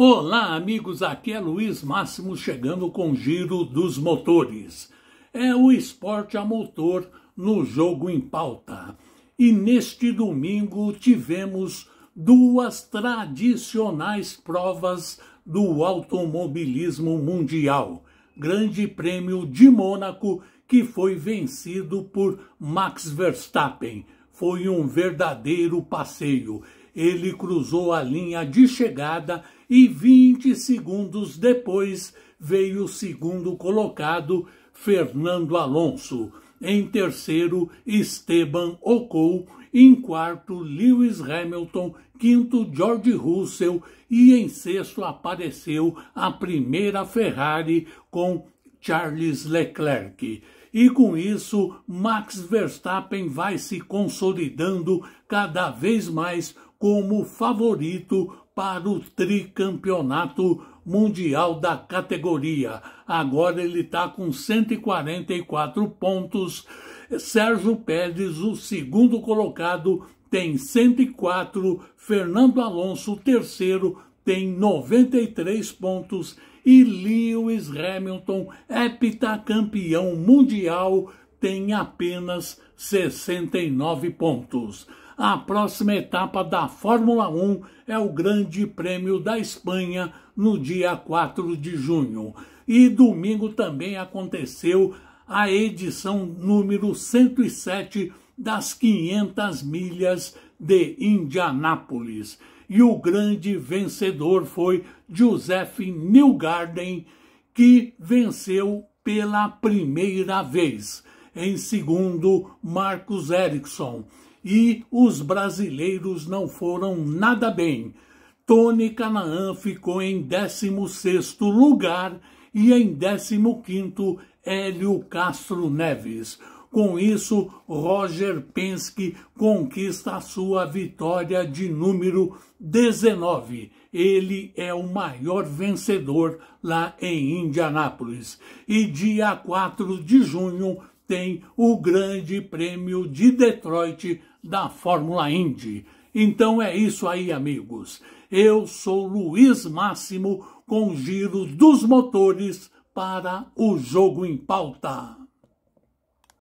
Olá, amigos, aqui é Luiz Máximo chegando com o giro dos motores. É o esporte a motor no jogo em pauta. E neste domingo tivemos duas tradicionais provas do automobilismo mundial. Grande Prêmio de Mônaco, que foi vencido por Max Verstappen. Foi um verdadeiro passeio. Ele cruzou a linha de chegada e 20 segundos depois veio o segundo colocado, Fernando Alonso. Em terceiro, Esteban Ocon. Em quarto, Lewis Hamilton. Quinto, George Russell. E em sexto apareceu a primeira Ferrari com Charles Leclerc. E com isso, Max Verstappen vai se consolidando cada vez mais como favorito para o tricampeonato mundial da categoria. Agora ele está com 144 pontos. Sérgio Pérez, o segundo colocado, tem 104. Fernando Alonso, o terceiro, tem 93 pontos. E Lewis Hamilton, heptacampeão mundial, tem apenas 69 pontos. A próxima etapa da Fórmula 1 é o Grande Prêmio da Espanha no dia 4 de junho. E domingo também aconteceu a edição número 107 das 500 milhas de Indianápolis. E o grande vencedor foi Josef Newgarden, que venceu pela primeira vez. Em segundo, Marcos Ericsson e os brasileiros não foram nada bem. Tony Canaã ficou em 16º lugar e em 15º Hélio Castro Neves. Com isso, Roger Penske conquista a sua vitória de número 19. Ele é o maior vencedor lá em Indianápolis. E dia 4 de junho tem o Grande Prêmio de Detroit da Fórmula Indy. Então é isso aí, amigos. Eu sou Luiz Máximo com giros dos motores para o Jogo em Pauta.